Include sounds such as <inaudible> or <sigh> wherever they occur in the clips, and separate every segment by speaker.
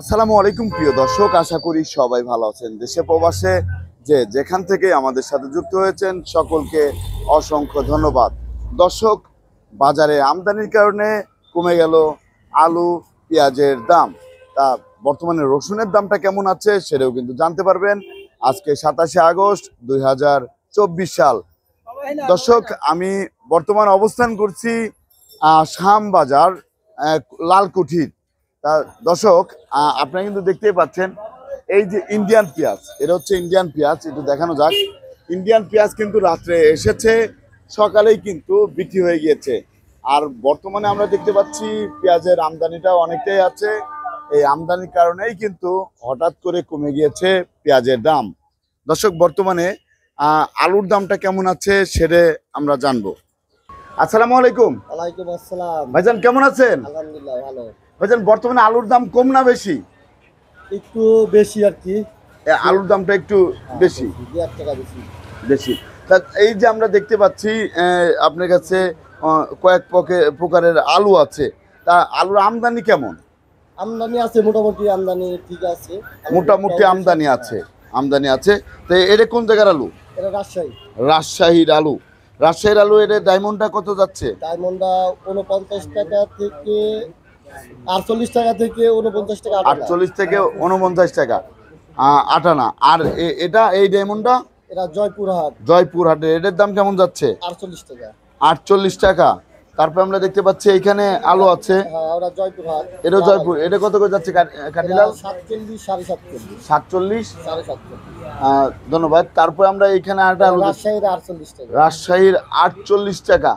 Speaker 1: আসসালামু আলাইকুম প্রিয় দর্শক আশা করি সবাই ভালো আছেন দেশে প্রবাসে যে যেখান থেকে আমাদের সাথে যুক্ত হয়েছেন সকলকে অসংখ্য ধন্যবাদ দর্শক বাজারে আমদানির কারণে কমে গেল আলু পেঁয়াজের দাম তা বর্তমানে রসুনের দামটা কেমন আছে সেটাও কিন্তু জানতে পারবেন আজকে সাতাশে আগস্ট দুই সাল দর্শক আমি বর্তমান অবস্থান করছি শাম বাজার লালকুঠির তা দর্শক আপনারা কিন্তু দেখতেই পাচ্ছেন এই যে ইন্ডিয়ান পেঁয়াজ এটা হচ্ছে ইন্ডিয়ান পেঁয়াজ একটু দেখানো যাক ইন্ডিয়ান পেঁয়াজ কিন্তু রাত্রে এসেছে সকালেই কিন্তু বিক্রি হয়ে গিয়েছে আর বর্তমানে আমরা দেখতে পাচ্ছি পেঁয়াজের আমদানিটা অনেকটাই আছে এই আমদানির কারণেই কিন্তু হঠাৎ করে কমে গিয়েছে পেঁয়াজের দাম দর্শক বর্তমানে আলুর দামটা কেমন আছে সেটা আমরা জানবো আসসালামু আলাইকুম
Speaker 2: আসসালাম ভাইজান কেমন আছেন আলহামদুলিল্লাহ ভালো
Speaker 1: বলছেন বর্তমানে আলুর দাম কম না বেশি একটু বেশি আর কি আলুর দামটা একটু বেশি এক টাকা বেশি বেশি তা এই যে আমরা দেখতে পাচ্ছি আপনার কাছে কয়েক পকে প্রকারের আলু আছে তা আলুর আমদানি কেমন আমদানি আছে মোটামুটি আমদানি ঠিক আছে মোটামুটি আমদানি আছে আমদানি আছে তো এটা কোন জায়গার আলু এটা রাজশাহী রাজশাহীর আলু রাজশাহীর আলু এটা ডায়মন্ডটা কত যাচ্ছে ডায়মন্ডটা উনপঞ্চাশ টাকা থেকে আটচল্লিশ টাকা থেকে উনপঞ্চাশ টাকা আটচল্লিশ থেকে উনপঞ্চাশ টাকা আটানা আর এটা এই ডায়মন্ডটা এটা জয়পুরহাট জয়পুরহাটের এটার দাম কেমন যাচ্ছে আটচল্লিশ টাকা আটচল্লিশ টাকা তারপরে আমরা দেখতে পাচ্ছি এখানে আলো আছে হ্যাঁ, এটা জয়পুর এটা কত করে যাচ্ছে কাটিলাল সাতচল্লিশ ধন্যবাদ তারপরে আমরা এখানে আটা রাজশাহীর আটচল্লিশ টাকা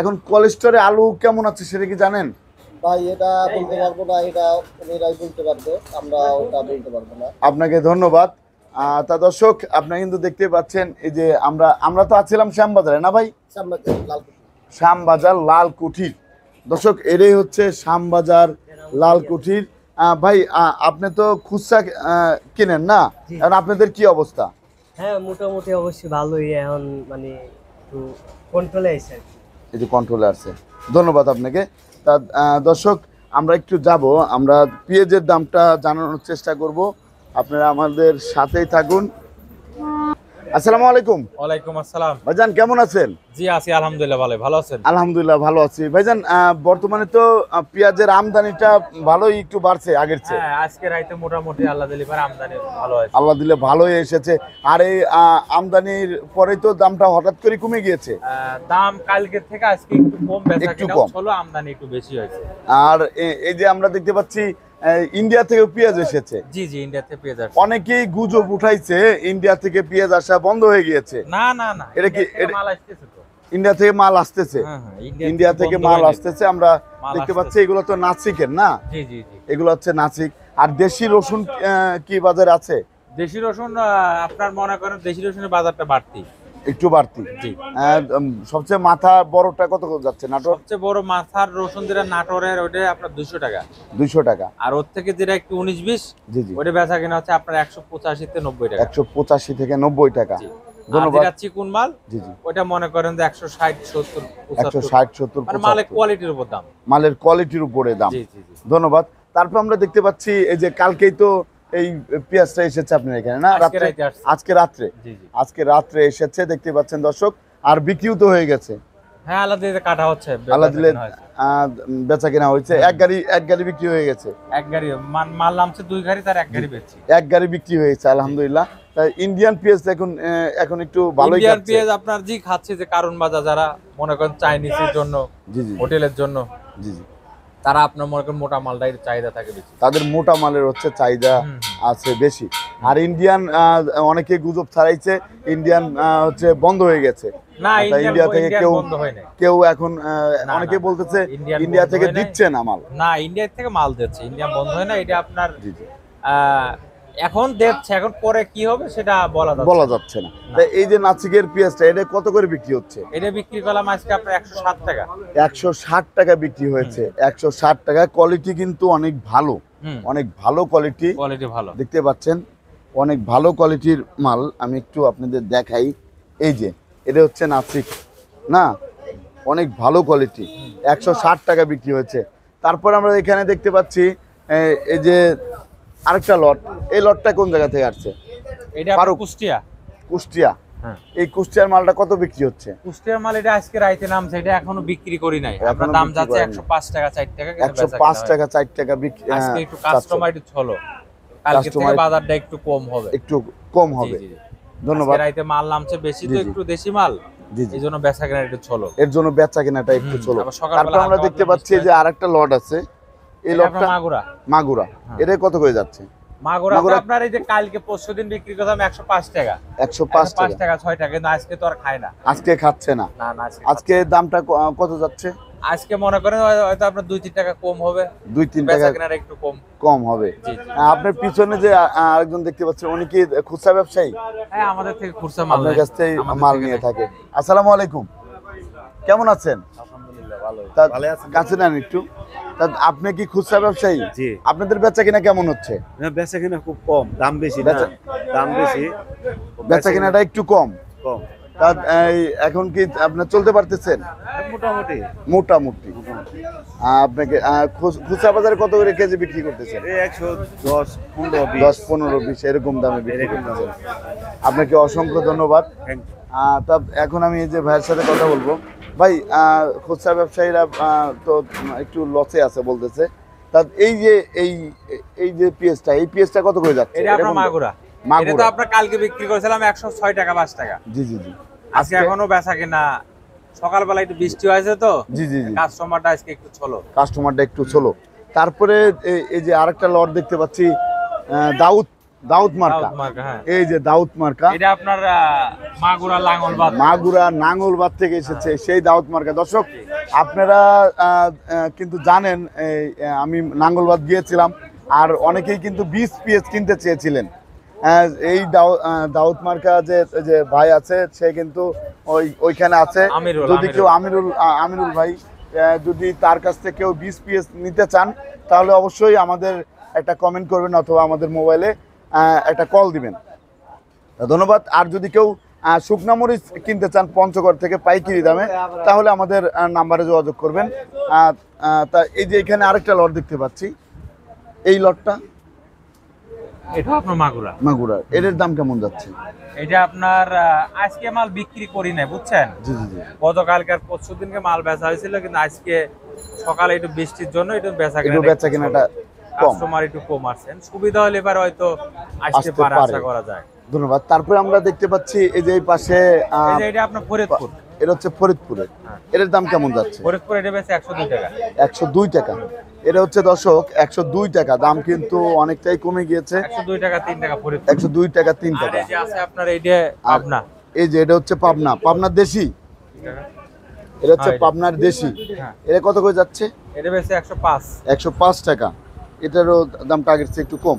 Speaker 1: এখন কোলেস্টরে আলু কেমন আছে সেটা কি জানেন ভাই এটা বলতে পারবো না এটা ওনারাই বলতে পারবে আমরা ওটা বলতে পারবো না আপনাকে ধন্যবাদ তা দর্শক আপনারা কিন্তু দেখতে পাচ্ছেন এই যে আমরা আমরা তো আছিলাম শ্যামবাজারে না ভাই শ্যামবাজার লাল কুঠির দর্শক এটাই হচ্ছে শ্যামবাজার কুঠির ভাই আপনি তো খুচরা কিনেন না কারণ আপনাদের কি অবস্থা
Speaker 2: হ্যাঁ মোটামুটি অবশ্যই ভালোই এখন মানে একটু কন্ট্রোলে আছে
Speaker 1: এই যে কন্ট্রোলে আছে ধন্যবাদ আপনাকে তা দর্শক আমরা একটু যাব আমরা পেঁয়াজের দামটা জানানোর চেষ্টা করব আপনারা আমাদের সাথেই থাকুন আসসালামু আলাইকুম
Speaker 2: ওয়ালাইকুম আসসালাম
Speaker 1: ভাইজান কেমন আছেন
Speaker 2: জি আছি আলহামদুলিল্লাহ ভালো ভালো আছেন
Speaker 1: আলহামদুলিল্লাহ ভালো আছি ভাইজান বর্তমানে তো পেঁয়াজের আমদানিটা ভালোই একটু বাড়ছে আগের চেয়ে হ্যাঁ
Speaker 2: আজকে রাইতে মোটামুটি আল্লাহ দিলে পরে আমদানি ভালো আছে আল্লাহ
Speaker 1: দিলে ভালোই এসেছে আর এই আমদানির পরে তো দামটা হঠাৎ করে কমে গিয়েছে
Speaker 2: দাম কালকে থেকে আজকে একটু কম বেচা একটু কম হলো আমদানি একটু বেশি হয়েছে
Speaker 1: আর এই যে আমরা দেখতে পাচ্ছি ইন্ডিয়া থেকে পেঁয়াজ এসেছে জি জি ইন্ডিয়া থেকে পেঁয়াজ আসছে অনেকেই গুজব উঠাইছে ইন্ডিয়া থেকে পেঁয়াজ আসা বন্ধ হয়ে গিয়েছে না না না এটা কি মাল আসছে তো ইন্ডিয়া থেকে মাল আসতেছে হ্যাঁ,
Speaker 2: হ্যাঁ, ইন্ডিয়া থেকে মাল আসতেছে
Speaker 1: আমরা দেখতে পাচ্ছি এগুলো তো নাসিকের না জি জি জি এগুলো হচ্ছে নাসিক আর দেশি রসুন কি বাজার আছে দেশি রসুন আপনার মনে করেন দেশি রসুনের বাজারটা বাড়তি একটু বাড়তি সবচেয়ে মাথা বড়টা কত যাচ্ছে নাটোর
Speaker 2: সবচেয়ে বড় মাথার রসুন যেটা নাটোরের ওইটা আপনার দুশো টাকা
Speaker 1: দুশো টাকা আর ওর থেকে যেটা একটু
Speaker 2: উনিশ বিশ জি জি ওইটা বেচা কিনা হচ্ছে আপনার একশো পঁচাশি থেকে নব্বই টাকা
Speaker 1: একশো পঁচাশি থেকে নব্বই টাকা মালের কোয়ালিটির উপরে দাম ধন্যবাদ তারপর আমরা দেখতে পাচ্ছি এই যে কালকেই তো এই পেঁয়াজটা এসেছে আপনার এখানে না রাত্রে আজকে রাত্রে আজকে রাত্রে এসেছে দেখতে পাচ্ছেন দর্শক আর বিক্রিও তো হয়ে গেছে হ্যাঁ আলাদা কেনা হয়েছে এক গাড়ি এক গাড়ি বিক্রি হয়ে গেছে
Speaker 2: এক গাড়ি মাল নামছে দুই গাড়ি
Speaker 1: এক গাড়ি বিক্রি হয়েছে আলহামদুলিল্লাহ ইন্ডিয়ান এখন এখন একটু ভালো
Speaker 2: আপনার জি খাচ্ছে যে কারণ বাজার যারা মনে করেন চাইনিজের জন্য হোটেলের জন্য জি জি তারা আপনার মনে করেন মোটা মালটাই চাহিদা থাকে বেশি
Speaker 1: তাদের মোটা মালের হচ্ছে চাহিদা আছে বেশি আর ইন্ডিয়ান অনেকে গুজব ছাড়াইছে ইন্ডিয়ান হচ্ছে বন্ধ হয়ে গেছে ইন্ডিয়া থেকে মাল
Speaker 2: না ইন্ডিয়া থেকে মাল দিচ্ছে ইন্ডিয়া বন্ধ হয় না এটা আপনার এখন দেখছে এখন পরে কি হবে সেটা বলা যাচ্ছে বলা
Speaker 1: যাচ্ছে না এই যে নাচিকের পেঁয়াজটা এটা কত করে বিক্রি হচ্ছে
Speaker 2: এটা বিক্রি করলাম আজকে আপনার একশো ষাট টাকা
Speaker 1: একশো ষাট টাকা বিক্রি হয়েছে একশো ষাট টাকা কোয়ালিটি কিন্তু অনেক ভালো অনেক ভালো কোয়ালিটি কোয়ালিটি ভালো দেখতে পাচ্ছেন অনেক ভালো কোয়ালিটির মাল আমি একটু আপনাদের দেখাই এই যে এটা হচ্ছে নাচিক না অনেক ভালো কোয়ালিটি একশো ষাট টাকা বিক্রি হয়েছে তারপর আমরা এখানে দেখতে পাচ্ছি এই যে আরেকটা লট এই লটটা কোন জায়গা থেকে আসছে এটা কুষ্টিয়া কুষ্টিয়া হ্যাঁ। এই কুষ্টিয়ার মালটা কত বিক্রি হচ্ছে
Speaker 2: কুষ্টিয়ার মাল এটা আজকে রাইতে নামছে এটা এখনো বিক্রি করি নাই আপনার দাম যাচ্ছে পাঁচ টাকা চার টাকা পাঁচ টাকা
Speaker 1: চার টাকা বিক্রি হ্যাঁ, একটু কাস্টমার একটু ছলো বাজারটা একটু কম হবে একটু কম হবে ধন্যবাদ রাইতে
Speaker 2: মাল নামছে বেশি তো একটু মাল এই জন্য বেচা কেনাটা
Speaker 1: এর জন্য বেচা কেনাটা একটু আমরা দেখতে পাচ্ছি যে আরেকটা লট আছে
Speaker 2: এই লটটা মাগুরা
Speaker 1: মাগুরা হ্যাঁ। এটা কত করে যাচ্ছে
Speaker 2: আপনার যে আর পিছনে
Speaker 1: যে আরেকজন দেখতে পাচ্ছেন উনি কি খুচরা ব্যবসায়ী হ্যাঁ আমাদের থেকে খুচরা মাল কাছ থেকে মাল নিয়ে থাকে আসসালামু আলাইকুম কেমন আছেন আলহামদুলিল্লাহ ভালো কাছে নেন একটু আপনি কি খুচরা ব্যবসায়ী জি আপনাদের বেচা কিনা কেমন হচ্ছে বেচা কিনা খুব কম দাম বেশি দাম বেশি বেচা কিনাটা একটু কম কম এখন কি আপনার চলতে পারতেছেন মোটামুটি মোটামুটি আপনাকে খুচরা বাজারে কত করে কেজি বিক্রি করতেছেন একশো দশ পনেরো দশ পনেরো বিশ এরকম দামে আপনাকে অসংখ্য ধন্যবাদ তা এখন আমি এই যে ভাইয়ের সাথে কথা বলবো ভাই খুচরা ব্যবসায়ীরা তো একটু লসে আছে বলতেছে তা এই যে এই এই যে পিএসটা এই পিএসটা কত করে যাচ্ছে এটা আপনার মাগুরা মাগুরা তো
Speaker 2: আপনার কালকে বিক্রি করেছিলাম 106 টাকা 5 টাকা জি জি জি আজকে এখনো বেচা কিনা সকালবেলা একটু বৃষ্টি হয়েছে তো জি জি জি কাস্টমারটা আজকে একটু ছলো
Speaker 1: কাস্টমারটা একটু ছলো তারপরে এই যে আরেকটা লট দেখতে পাচ্ছি দাউদ দাউদ মার্কা হ্যাঁ। এই যে দাউদ মার্কা এটা
Speaker 2: আপনার মাগুরা লাঙ্গলবাদ মাগুরা
Speaker 1: নাঙ্গলবাদ থেকে এসেছে সেই দাউদ মার্কা দর্শক আপনারা কিন্তু জানেন আমি নাঙ্গলবাদ গিয়েছিলাম আর অনেকেই কিন্তু বিশ পিএস কিনতে চেয়েছিলেন এই দাউদ মার্কা যে যে ভাই আছে সে কিন্তু ওই ওইখানে আছে যদি কেউ আমিরুল আমিরুল ভাই যদি তার কাছ থেকে কেউ বিশ পিএস নিতে চান তাহলে অবশ্যই আমাদের একটা কমেন্ট করবেন অথবা আমাদের মোবাইলে একটা কল দিবেন ধন্যবাদ আর যদি কেউ শুকনা মরিচ কিনতে চান পঞ্চগড় থেকে পাইকিরি দামে তাহলে আমাদের নাম্বারে যোগাযোগ করবেন তা এই যে এখানে আরেকটা লট দেখতে পাচ্ছি এই লটটা এটা আপনার মাগুরা দাম কেমন যাচ্ছে
Speaker 2: আপনার মাল বিক্রি করি নাই বুঝছেন জি জি গতকালকার পরশু দিনকে মাল বেচা কিন্তু আজকে সকালে একটু বৃষ্টির জন্য একটু বেচা কেনা বেচা কেনাটা কাস্টমার একটু কম আসেন সুবিধা হলে এবার হয়তো আসতে পারে আশা করা যায়
Speaker 1: ধন্যবাদ তারপরে আমরা দেখতে পাচ্ছি এই যে এই পাশে এটা আপনার ফরিদপুর এটা হচ্ছে ফরিদপুরে হ্যাঁ। এর দাম কেমন যাচ্ছে ফরিদপুর
Speaker 2: এটা বেশি একশো দুই টাকা
Speaker 1: একশো দুই টাকা এটা হচ্ছে দর্শক একশো দুই টাকা দাম কিন্তু অনেকটাই কমে গিয়েছে একশো দুই টাকা তিন টাকা একশো দুই টাকা তিন টাকা আপনার পাবনা এই যে এটা হচ্ছে পাবনা হ্যাঁ, পাবনার দেশি এটা হচ্ছে পাবনার দেশি এটা কত করে যাচ্ছে এটা বেশি একশো পাঁচ একশো পাঁচ টাকা এটারও দামটা আগের চেয়ে একটু কম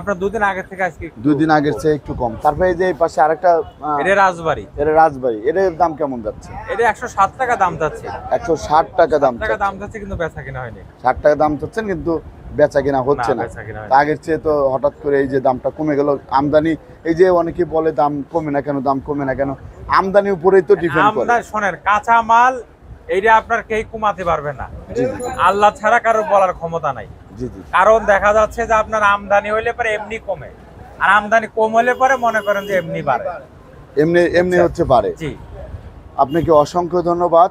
Speaker 2: আপনার দুদিন আগের থেকে আজকে দুই দিন আগের চেয়ে
Speaker 1: একটু কম তারপরে যে এই পাশে আরেকটা এটা রাজবাড়ি এটা রাজবাড়ি এর দাম কেমন যাচ্ছে
Speaker 2: এটা একশো ষাট টাকা দাম যাচ্ছে
Speaker 1: একশো ষাট টাকা দাম টাকা
Speaker 2: দাম যাচ্ছে কিন্তু বেচা কেনা হয়নি
Speaker 1: ষাট টাকা দাম যাচ্ছেন কিন্তু বেচা কেনা হচ্ছে না আগের চেয়ে তো হঠাৎ করে এই যে দামটা কমে গেল আমদানি এই যে অনেকে বলে দাম কমে না কেন দাম কমে না কেন আমদানি উপরেই তো ডিপেন্ড করে
Speaker 2: শোনেন কাঁচা মাল এইটা আপনার কেউ কমাতে পারবে না আল্লাহ ছাড়া কারো বলার ক্ষমতা নাই কারণ দেখা যাচ্ছে যে আপনার আমদানি হইলে পরে এমনি কমে আর আমদানি কম হলে পরে মনে করেন যে এমনি বাড়ে
Speaker 1: এমনি এমনি আচ্ছা। হচ্ছে বাড়ে জি আপনাকে অসংখ্য ধন্যবাদ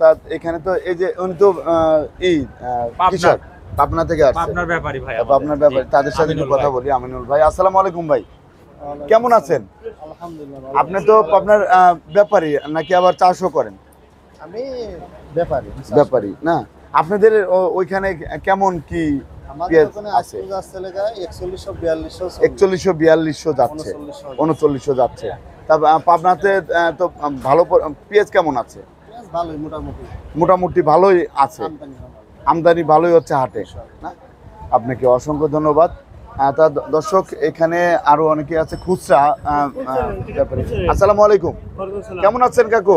Speaker 1: তা এখানে তো এই যে অন্তু এই পাবনা থেকে আপনার ব্যাপারী ভাই আপনার ব্যাপারে তাদের সাথে একটু কথা বলি আমিনুল ভাই আসসালামু আলাইকুম ভাই কেমন আছেন আলহামদুলিল্লাহ আপনি তো আপনার ব্যাপারী নাকি আবার চাষও করেন আমি ব্যাপারী ব্যাপারী না আপনাদের ওইখানে কেমন কি একচল্লিশশো বিয়াল্লিশশো উনচল্লিশশো যাচ্ছে পাবনাতে তো ভালো কেমন আছে মোটামুটি ভালোই আছে আমদানি ভালোই হচ্ছে হাটে আপনাকে অসংখ্য ধন্যবাদ তা দর্শক এখানে আরো অনেকে আছে খুচরা আসসালামু আলাইকুম
Speaker 2: কেমন আছেন কাকু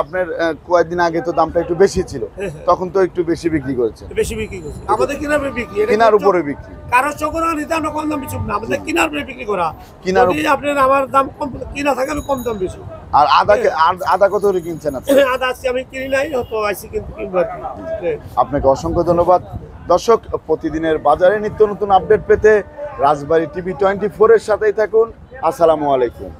Speaker 1: আপনার কয়েকদিন আগে তো দামটা একটু বেশি ছিল হ্যাঁ, হ্যাঁ। তখন তো একটু বেশি বিক্রি করেছে কিনার উপরে বিক্রি না আদা <laughs> আমি হ্যাঁ। আপনাকে অসংখ্য ধন্যবাদ দর্শক প্রতিদিনের বাজারে নিত্য নতুন আপডেট পেতে রাজবাড়ী টিভি টোয়েন্টি ফোরের সাথেই থাকুন আসসালামু আলাইকুম